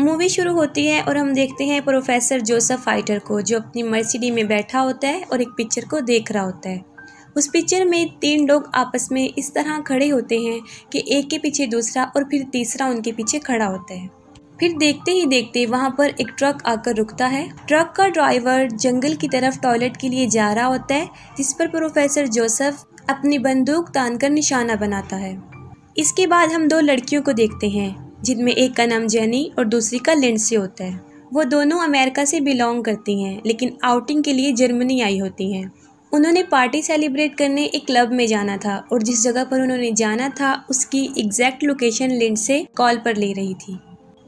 Movie शुरू होती है और हम देखते हैं प्रोफेसर जोसफ फाइटर को जो अपनी मर्सिडी में बैठा होता है और एक पिक्चर को देख रहा होता है उस पिक्चर में तीन लोग आपस में इस तरह खड़े होते हैं कि एक के पीछे दूसरा और फिर तीसरा उनके पीछे खड़ा होता है फिर देखते ही देखते वहाँ पर एक ट्रक आकर रुकता है ट्रक का ड्राइवर जंगल की तरफ टॉयलेट के लिए जा रहा होता है जिस पर प्रोफेसर जोसफ अपनी बंदूक तान कर निशाना बनाता है इसके बाद हम दो लड़कियों को देखते हैं जिनमें एक का नाम जेनी और दूसरी का लिंडसे होता है वो दोनों अमेरिका से बिलोंग करती हैं लेकिन आउटिंग के लिए जर्मनी आई होती हैं उन्होंने पार्टी सेलिब्रेट करने एक क्लब में जाना था और जिस जगह पर उन्होंने जाना था उसकी एग्जैक्ट लोकेशन लिंडसे कॉल पर ले रही थी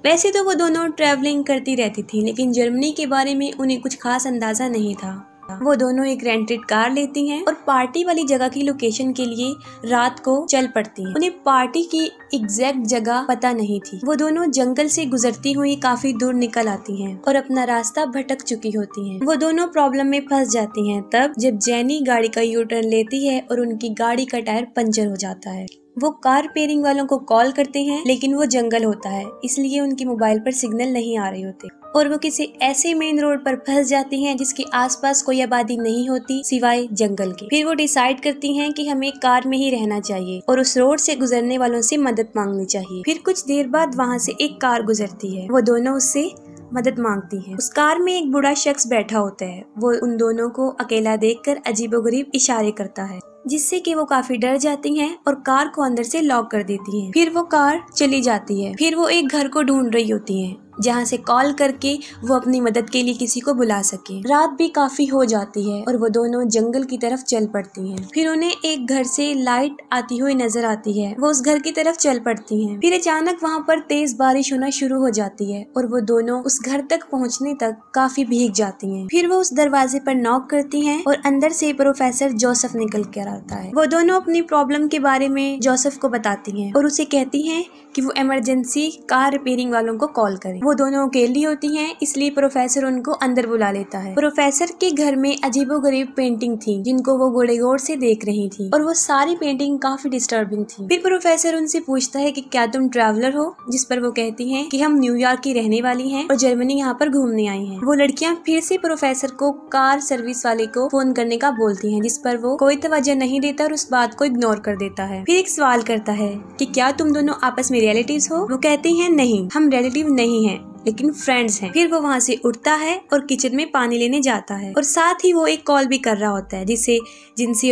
वैसे तो वो दोनों ट्रैवलिंग करती रहती थी लेकिन जर्मनी के बारे में उन्हें कुछ खास अंदाज़ा नहीं था वो दोनों एक रेंटेड कार लेती हैं और पार्टी वाली जगह की लोकेशन के लिए रात को चल पड़ती हैं। उन्हें पार्टी की एग्जैक्ट जगह पता नहीं थी वो दोनों जंगल से गुजरती हुई काफी दूर निकल आती हैं और अपना रास्ता भटक चुकी होती हैं। वो दोनों प्रॉब्लम में फंस जाती हैं तब जब जैनी गाड़ी का यू टर्न लेती है और उनकी गाड़ी का टायर पंचर हो जाता है वो कार पेयरिंग वालों को कॉल करते हैं लेकिन वो जंगल होता है इसलिए उनके मोबाइल पर सिग्नल नहीं आ रहे होते और वो किसी ऐसे मेन रोड पर फंस जाती हैं जिसके आसपास कोई आबादी नहीं होती सिवाय जंगल के फिर वो डिसाइड करती हैं कि हमें कार में ही रहना चाहिए और उस रोड से गुजरने वालों से मदद मांगनी चाहिए फिर कुछ देर बाद वहाँ से एक कार गुजरती है वो दोनों उससे मदद मांगती है उस कार में एक बुरा शख्स बैठा होता है वो उन दोनों को अकेला देख कर इशारे करता है जिससे कि वो काफी डर जाती हैं और कार को अंदर से लॉक कर देती हैं। फिर वो कार चली जाती है फिर वो एक घर को ढूंढ रही होती हैं जहाँ से कॉल करके वो अपनी मदद के लिए किसी को बुला सके रात भी काफ़ी हो जाती है और वो दोनों जंगल की तरफ चल पड़ती हैं फिर उन्हें एक घर से लाइट आती हुई नजर आती है वो उस घर की तरफ चल पड़ती हैं फिर अचानक वहाँ पर तेज बारिश होना शुरू हो जाती है और वो दोनों उस घर तक पहुँचने तक काफ़ी भीग जाती है फिर वो उस दरवाजे पर नॉक करती है और अंदर से प्रोफेसर जोसफ निकल कर आता है वो दोनों अपनी प्रॉब्लम के बारे में जोसफ को बताती है और उसे कहती है की वो इमरजेंसी कार रिपेयरिंग वालों को कॉल करें वो दोनों अकेली होती हैं इसलिए प्रोफेसर उनको अंदर बुला लेता है प्रोफेसर के घर में अजीबोगरीब पेंटिंग थी जिनको वो गोड़े गोर से देख रही थी और वो सारी पेंटिंग काफी डिस्टर्बिंग थी फिर प्रोफेसर उनसे पूछता है की क्या तुम ट्रेवलर हो जिस पर वो कहती है की हम न्यूयॉर्क की रहने वाली है और जर्मनी यहाँ पर घूमने आई है वो लड़कियाँ फिर से प्रोफेसर को कार सर्विस वाले को फोन करने का बोलती है जिस पर वो कोई तवज्जो नहीं देता और उस बात को इग्नोर कर देता है फिर एक सवाल करता है कि क्या तुम दोनों आपस में रिलेटिव्स हो वो कहती हैं नहीं हम रिलेटिव नहीं है 面 लेकिन फ्रेंड्स हैं फिर वो वहाँ से उठता है और किचन में पानी लेने जाता है और साथ ही वो एक कॉल भी कर रहा होता है जिसे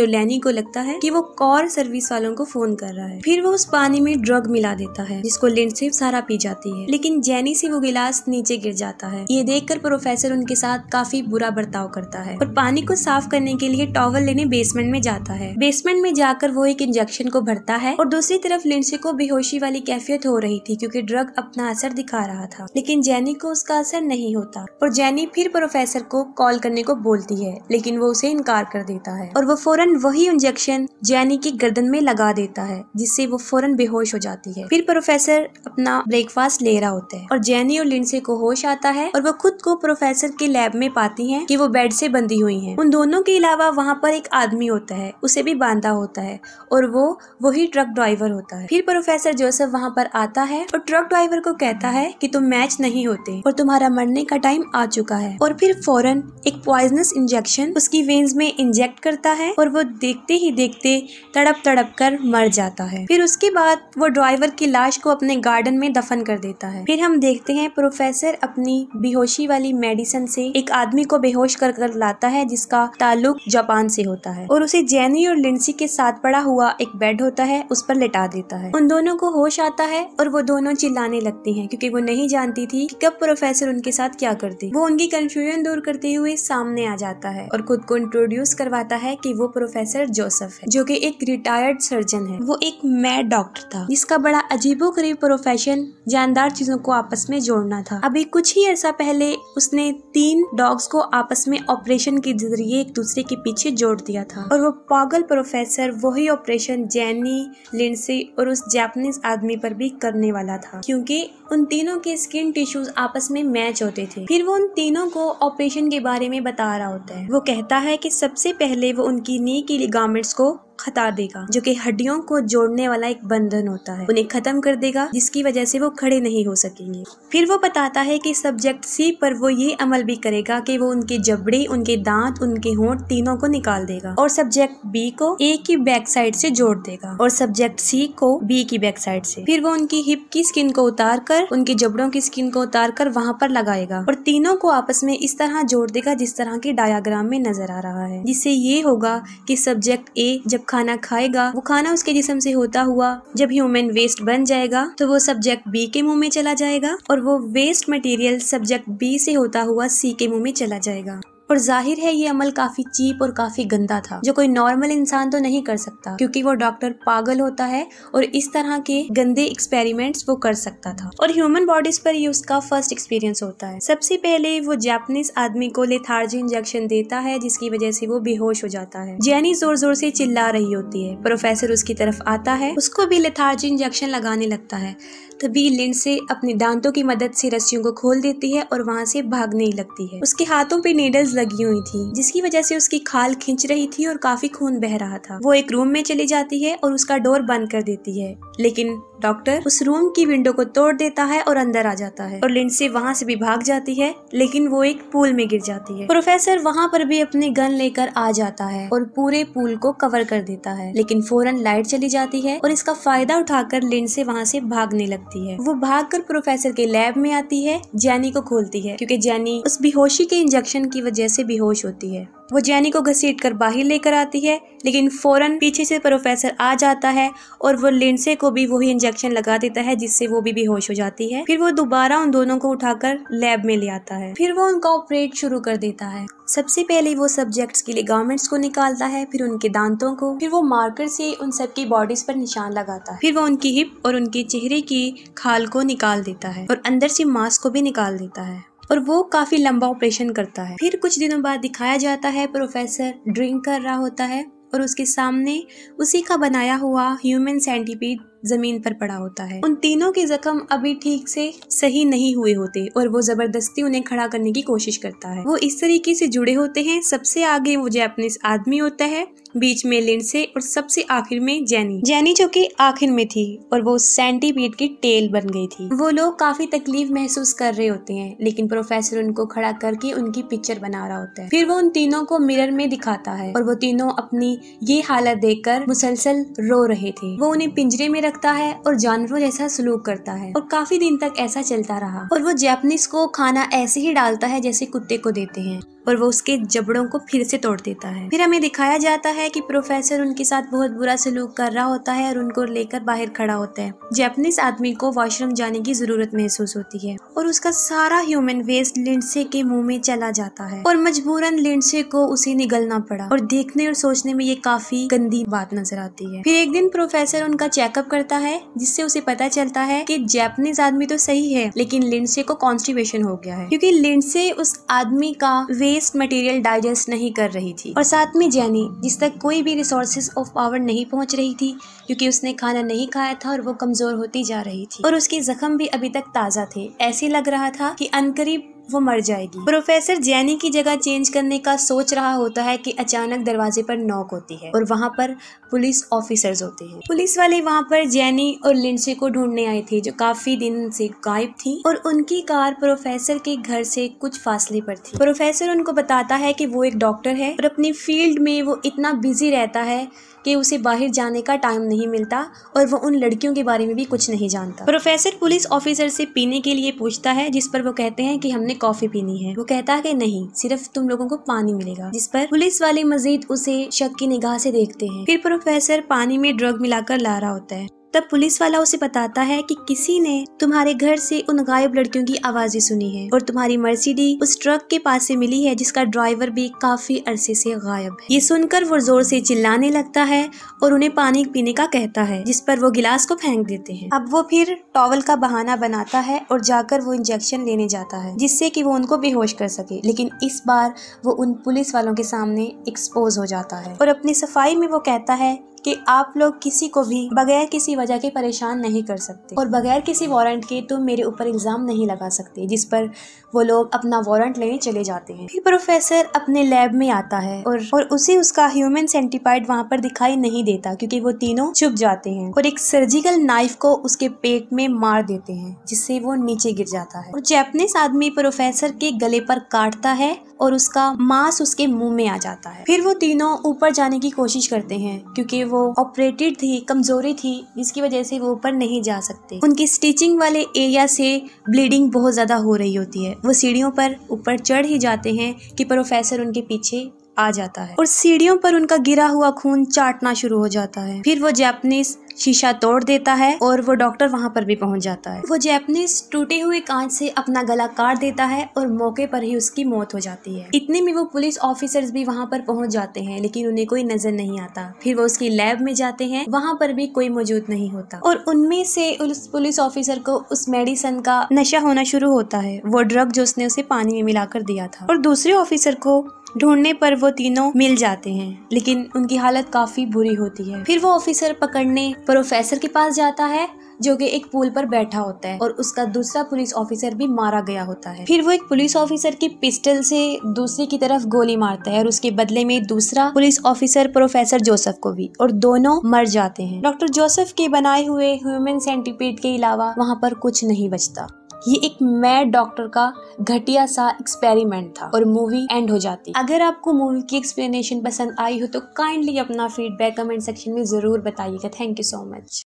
और लैनी को लगता है कि वो कॉर सर्विस वालों को फोन कर रहा है फिर वो उस पानी में ड्रग मिला देता है जिसको से सारा पी जाती है लेकिन जैनी से वो गिलास नीचे गिर जाता है ये देख प्रोफेसर उनके साथ काफी बुरा बर्ताव करता है और पानी को साफ करने के लिए टॉवल लेने बेसमेंट में जाता है बेसमेंट में जाकर वो एक इंजेक्शन को भरता है और दूसरी तरफ लिंडसे को बेहोशी वाली कैफियत हो रही थी क्योंकि ड्रग अपना असर दिखा रहा था लेकिन जैनी को उसका असर नहीं होता और जैनी फिर प्रोफेसर को कॉल करने को बोलती है लेकिन वो उसे इनकार कर देता है और वो फौरन वही इंजेक्शन जैनी की गर्दन में लगा देता है जिससे वो फौरन बेहोश हो जाती है फिर प्रोफेसर अपना ब्रेकफास्ट ले रहा होता है और जैनी और लिंडसे को होश आता है और वो खुद को प्रोफेसर के लैब में पाती है की वो बेड से बंधी हुई है उन दोनों के अलावा वहाँ पर एक आदमी होता है उसे भी बांधा होता है और वो वही ट्रक ड्राइवर होता है फिर प्रोफेसर जोसेफ वहाँ पर आता है और ट्रक ड्राइवर को कहता है की तुम मैच नहीं नहीं होते और तुम्हारा मरने का टाइम आ चुका है और फिर फौरन एक पॉइजनस इंजेक्शन उसकी वेन्स में इंजेक्ट करता है और वो देखते ही देखते तड़प तड़प कर मर जाता है फिर उसके बाद वो ड्राइवर की लाश को अपने गार्डन में दफन कर देता है फिर हम देखते हैं प्रोफेसर अपनी बेहोशी वाली मेडिसिन से एक आदमी को बेहोश कर कर लाता है जिसका ताल्लुक जापान से होता है और उसे जेनी और लिंसी के साथ पड़ा हुआ एक बेड होता है उस पर लिटा देता है उन दोनों को होश आता है और वो दोनों चिल्लाने लगती हैं क्योंकि वो नहीं जानती थी थी कि कब प्रोफेसर उनके साथ क्या करते वो उनकी कंफ्यूजन दूर करते हुए सामने आ जाता है और खुद को इंट्रोड्यूस करवाता है कि वो प्रोफेसर जोसेफ है जो कि एक रिटायर्ड सर्जन है वो एक मैड डॉक्टर था जिसका बड़ा अजीबो गरीब प्रोफेशन जानदार चीजों को आपस में जोड़ना था अभी कुछ ही अर्सा पहले उसने तीन डॉग्स को आपस में ऑपरेशन के जरिए एक दूसरे के पीछे जोड़ दिया था और वो पागल प्रोफेसर वही ऑपरेशन जैनी लिंडसे और उस जापानीज आदमी पर भी करने वाला था क्योंकि उन तीनों के स्किन टिश्यूज आपस में मैच होते थे फिर वो उन तीनों को ऑपरेशन के बारे में बता रहा होता है वो कहता है कि सबसे पहले वो उनकी नी की लिगामेंट्स को खता देगा जो कि हड्डियों को जोड़ने वाला एक बंधन होता है उन्हें खत्म कर देगा जिसकी वजह से वो खड़े नहीं हो सकेंगे फिर वो बताता है कि सब्जेक्ट सी पर वो ये अमल भी करेगा कि वो उनके जबड़े उनके दांत उनके होंठ तीनों को निकाल देगा और सब्जेक्ट बी को ए की बैक साइड से जोड़ देगा और सब्जेक्ट सी को बी की बैक साइड से फिर वो उनकी हिप की स्किन को उतार कर उनके जबड़ों की स्किन को उतार कर वहाँ पर लगाएगा और तीनों को आपस में इस तरह जोड़ देगा जिस तरह के डायाग्राम में नजर आ रहा है जिससे ये होगा की सब्जेक्ट ए जब खाना खाएगा वो खाना उसके जिसम से होता हुआ जब ह्यूमन वेस्ट बन जाएगा तो वो सब्जेक्ट बी के मुंह में चला जाएगा और वो वेस्ट मटेरियल सब्जेक्ट बी से होता हुआ सी के मुंह में चला जाएगा और जाहिर है ये अमल काफी चीप और काफी गंदा था जो कोई नॉर्मल इंसान तो नहीं कर सकता क्योंकि वो डॉक्टर पागल होता है और इस तरह के गंदे एक्सपेरिमेंट्स वो कर सकता था और ह्यूमन बॉडीज पर ये उसका फर्स्ट एक्सपीरियंस होता है सबसे पहले वो जैपनीज आदमी को लेथार्जी इंजेक्शन देता है जिसकी वजह से वो बेहोश हो जाता है जैनी जोर जोर से चिल्ला रही होती है प्रोफेसर उसकी तरफ आता है उसको भी लेथार्जी इंजेक्शन लगाने लगता है तभी से अपने दांतों की मदद से रस्सियों को खोल देती है और वहाँ से भागने लगती है उसके हाथों पे नेडल्स लगी हुई थी जिसकी वजह से उसकी खाल खींच रही थी और काफी खून बह रहा था वो एक रूम में चली जाती है और उसका डोर बंद कर देती है लेकिन डॉक्टर उस रूम की विंडो को तोड़ देता है और अंदर आ जाता है और लिंडसे वहाँ से भी भाग जाती है लेकिन वो एक पूल में गिर जाती है प्रोफेसर वहाँ पर भी अपनी गन लेकर आ जाता है और पूरे पूल को कवर कर देता है लेकिन फौरन लाइट चली जाती है और इसका फायदा उठाकर लिंडसे वहाँ से भागने लगती है वो कर प्रोफेसर के लैब में आती है जैनी को खोलती है क्योंकि जैनी उस बेहोशी के इंजेक्शन की वजह से बेहोश होती है वो जैनी को घसीट कर बाहर लेकर आती है लेकिन फ़ौरन पीछे से प्रोफेसर आ जाता है और वो लिंडसे को भी वही इंजेक्शन लगा देता है जिससे वो भी बेहोश हो जाती है फिर वो दोबारा उन दोनों को उठाकर लैब में ले आता है फिर वो उनका ऑपरेट शुरू कर देता है सबसे पहले वो सब्जेक्ट्स के लिए गार्मेंट्स को निकालता है फिर उनके दांतों को फिर वो मार्कर से उन सबकी बॉडीज पर निशान लगाता है फिर वो उनकी हिप और उनके चेहरे की खाल को निकाल देता है और अंदर से मास्क को भी निकाल देता है और वो काफ़ी लंबा ऑपरेशन करता है फिर कुछ दिनों बाद दिखाया जाता है प्रोफेसर ड्रिंक कर रहा होता है और उसके सामने उसी का बनाया हुआ ह्यूमन सेंटीपीड जमीन पर पड़ा होता है उन तीनों के जख्म अभी ठीक से सही नहीं हुए होते और वो जबरदस्ती उन्हें खड़ा करने की कोशिश करता है वो इस तरीके से जुड़े होते हैं सबसे आगे वो जैपनीज आदमी होता है बीच में लिंडसे और सबसे आखिर में जैनी जैनी जो कि आखिर में थी और वो सेंटीपीड की टेल बन गई थी वो लोग काफी तकलीफ महसूस कर रहे होते हैं लेकिन प्रोफेसर उनको खड़ा करके उनकी पिक्चर बना रहा होता है फिर वो उन तीनों को मिरर में दिखाता है और वो तीनों अपनी ये हालत देखकर मुसलसल रो रहे थे वो उन्हें पिंजरे में रख रखता है और जानवरों जैसा सलूक करता है और काफी दिन तक ऐसा चलता रहा और वो जैपनीज को खाना ऐसे ही डालता है जैसे कुत्ते को देते हैं और वो उसके जबड़ों को फिर से तोड़ देता है फिर हमें दिखाया जाता है कि प्रोफेसर उनके साथ बहुत बुरा सलूक कर रहा होता है और उनको लेकर बाहर खड़ा होता है जैपनीज आदमी को वॉशरूम जाने की जरूरत महसूस होती है और उसका सारा ह्यूमन वेस्ट लिंडसे के मुंह में चला जाता है और मजबूरन लिंडसे को उसे निगलना पड़ा और देखने और सोचने में ये काफी गंदी बात नजर आती है फिर एक दिन प्रोफेसर उनका चेकअप करता है जिससे उसे पता चलता है की जैपनीज आदमी तो सही है लेकिन लिंडसे को कॉन्स्टिपेशन हो गया है क्यूँकी लिंडसे उस आदमी का वे वेस्ट मटेरियल डाइजेस्ट नहीं कर रही थी और साथ में जैनी जिस तक कोई भी रिसोर्सेज ऑफ पावर नहीं पहुंच रही थी क्योंकि उसने खाना नहीं खाया था और वो कमजोर होती जा रही थी और उसके जख्म भी अभी तक ताज़ा थे ऐसे लग रहा था की अनकरीब वो मर जाएगी प्रोफेसर जैनी की जगह चेंज करने का सोच रहा होता है कि अचानक दरवाजे पर नॉक होती है और वहाँ पर पुलिस ऑफिसर्स होते हैं पुलिस वाले वहाँ पर जैनी और लिंडसे को ढूंढने आए थे जो काफी दिन से गायब थी और उनकी कार प्रोफेसर के घर से कुछ फासले पर थी प्रोफेसर उनको बताता है कि वो एक डॉक्टर है और अपनी फील्ड में वो इतना बिजी रहता है कि उसे बाहर जाने का टाइम नहीं मिलता और वो उन लड़कियों के बारे में भी कुछ नहीं जानता प्रोफेसर पुलिस ऑफिसर से पीने के लिए पूछता है जिस पर वो कहते हैं कि हमने कॉफी पीनी है वो कहता है कि नहीं सिर्फ तुम लोगों को पानी मिलेगा जिस पर पुलिस वाले मजीद उसे शक की निगाह से देखते हैं फिर प्रोफेसर पानी में ड्रग मिलाकर ला रहा होता है तब पुलिस वाला उसे बताता है कि किसी ने तुम्हारे घर से उन गायब लड़कियों की आवाजें सुनी है और तुम्हारी मर्सिडी उस ट्रक के पास से मिली है जिसका ड्राइवर भी काफी अरसे से गायब है ये सुनकर वो जोर से चिल्लाने लगता है और उन्हें पानी पीने का कहता है जिस पर वो गिलास को फेंक देते हैं अब वो फिर टॉवल का बहाना बनाता है और जाकर वो इंजेक्शन लेने जाता है जिससे की वो उनको बेहोश कर सके लेकिन इस बार वो उन पुलिस वालों के सामने एक्सपोज हो जाता है और अपनी सफाई में वो कहता है कि आप लोग किसी को भी बगैर किसी वजह के परेशान नहीं कर सकते और बगैर किसी वारंट के तुम मेरे ऊपर इल्ज़ाम नहीं लगा सकते जिस पर वो लोग अपना वारंट लेने चले जाते हैं फिर प्रोफेसर अपने लैब में आता है और और उसे उसका ह्यूमन सेंटिपाइड वहाँ पर दिखाई नहीं देता क्योंकि वो तीनों चुप जाते हैं और एक सर्जिकल नाइफ को उसके पेट में मार देते हैं जिससे वो नीचे गिर जाता है और जैपनीस आदमी प्रोफेसर के गले पर काटता है और उसका मांस उसके मुंह में आ जाता है फिर वो तीनों ऊपर जाने की कोशिश करते हैं क्योंकि वो ऑपरेटेड थी कमजोरी थी जिसकी वजह से वो ऊपर नहीं जा सकते उनकी स्टिचिंग वाले एरिया से ब्लीडिंग बहुत ज़्यादा हो रही होती है वो सीढ़ियों पर ऊपर चढ़ ही जाते हैं कि प्रोफेसर उनके पीछे आ जाता है और सीढ़ियों पर उनका गिरा हुआ खून चाटना शुरू हो जाता है फिर वो जैपनीज शीशा तोड़ देता है और वो डॉक्टर वहाँ पर भी पहुँच जाता है वो जैपनीज टूटे हुए कांच से अपना गला काट देता है और मौके पर ही उसकी मौत हो जाती है इतने में वो पुलिस ऑफिसर्स भी वहाँ पर पहुँच जाते हैं लेकिन उन्हें कोई नजर नहीं आता फिर वो उसकी लैब में जाते हैं वहाँ पर भी कोई मौजूद नहीं होता और उनमें से उस पुलिस ऑफिसर को उस मेडिसन का नशा होना शुरू होता है वो ड्रग जो उसने उसे पानी में मिलाकर दिया था और दूसरे ऑफिसर को ढूंढने पर वो तीनों मिल जाते हैं लेकिन उनकी हालत काफी बुरी होती है फिर वो ऑफिसर पकड़ने प्रोफेसर के पास जाता है जो कि एक पुल पर बैठा होता है और उसका दूसरा पुलिस ऑफिसर भी मारा गया होता है फिर वो एक पुलिस ऑफिसर की पिस्टल से दूसरे की तरफ गोली मारता है और उसके बदले में दूसरा पुलिस ऑफिसर प्रोफेसर जोसेफ को भी और दोनों मर जाते हैं डॉक्टर जोसेफ के बनाए हुए ह्यूमन सेंटिपेड के अलावा वहाँ पर कुछ नहीं बचता ये एक मैड डॉक्टर का घटिया सा एक्सपेरिमेंट था और मूवी एंड हो जाती अगर आपको मूवी की एक्सप्लेनेशन पसंद आई हो तो काइंडली अपना फीडबैक कमेंट सेक्शन में ज़रूर बताइएगा थैंक यू सो मच